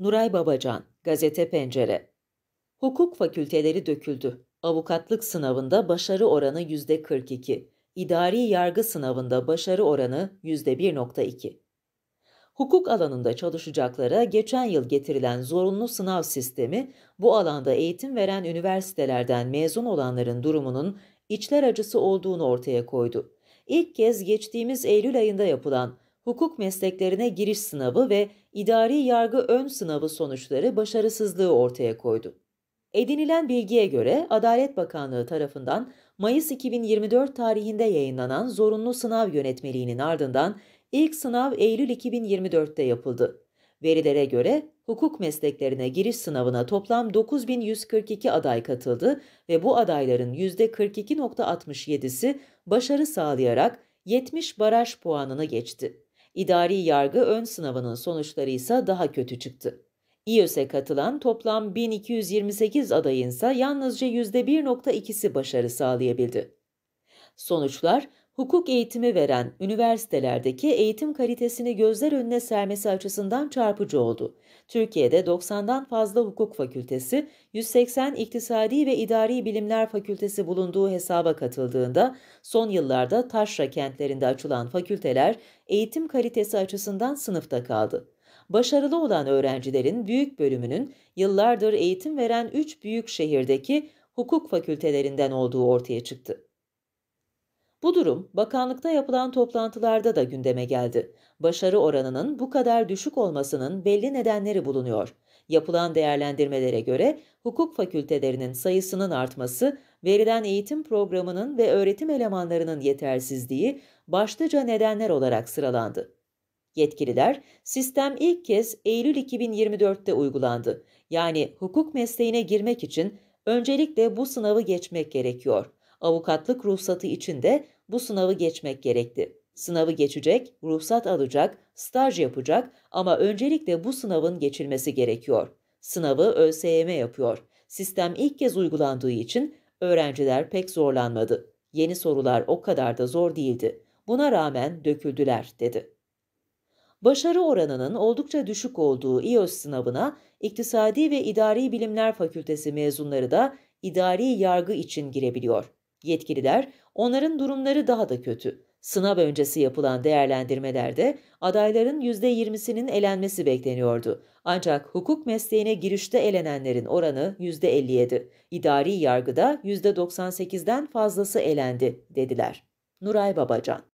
Nuray Babacan, Gazete Pencere. Hukuk fakülteleri döküldü. Avukatlık sınavında başarı oranı %42. İdari yargı sınavında başarı oranı %1.2. Hukuk alanında çalışacaklara geçen yıl getirilen zorunlu sınav sistemi bu alanda eğitim veren üniversitelerden mezun olanların durumunun içler acısı olduğunu ortaya koydu. İlk kez geçtiğimiz Eylül ayında yapılan hukuk mesleklerine giriş sınavı ve idari yargı ön sınavı sonuçları başarısızlığı ortaya koydu. Edinilen bilgiye göre Adalet Bakanlığı tarafından Mayıs 2024 tarihinde yayınlanan zorunlu sınav yönetmeliğinin ardından ilk sınav Eylül 2024'te yapıldı. Verilere göre hukuk mesleklerine giriş sınavına toplam 9142 aday katıldı ve bu adayların %42.67'si başarı sağlayarak 70 baraj puanını geçti. İdari yargı ön sınavının sonuçları ise daha kötü çıktı. İYÖS'e katılan toplam 1228 adayın ise yalnızca %1.2'si başarı sağlayabildi. Sonuçlar hukuk eğitimi veren üniversitelerdeki eğitim kalitesini gözler önüne sermesi açısından çarpıcı oldu. Türkiye'de 90'dan fazla hukuk fakültesi, 180 iktisadi ve idari bilimler fakültesi bulunduğu hesaba katıldığında son yıllarda taşra kentlerinde açılan fakülteler eğitim kalitesi açısından sınıfta kaldı başarılı olan öğrencilerin büyük bölümünün yıllardır eğitim veren 3 büyük şehirdeki hukuk fakültelerinden olduğu ortaya çıktı. Bu durum bakanlıkta yapılan toplantılarda da gündeme geldi. Başarı oranının bu kadar düşük olmasının belli nedenleri bulunuyor. Yapılan değerlendirmelere göre hukuk fakültelerinin sayısının artması, verilen eğitim programının ve öğretim elemanlarının yetersizliği başlıca nedenler olarak sıralandı. Yetkililer, sistem ilk kez Eylül 2024'te uygulandı. Yani hukuk mesleğine girmek için öncelikle bu sınavı geçmek gerekiyor. Avukatlık ruhsatı için de bu sınavı geçmek gerekti. Sınavı geçecek, ruhsat alacak, staj yapacak ama öncelikle bu sınavın geçilmesi gerekiyor. Sınavı ÖSYM yapıyor. Sistem ilk kez uygulandığı için öğrenciler pek zorlanmadı. Yeni sorular o kadar da zor değildi. Buna rağmen döküldüler dedi. Başarı oranının oldukça düşük olduğu İOS sınavına İktisadi ve İdari Bilimler Fakültesi mezunları da idari yargı için girebiliyor. Yetkililer onların durumları daha da kötü. Sınav öncesi yapılan değerlendirmelerde adayların %20'sinin elenmesi bekleniyordu. Ancak hukuk mesleğine girişte elenenlerin oranı %57. İdari yargıda %98'den fazlası elendi dediler. Nuray Babacan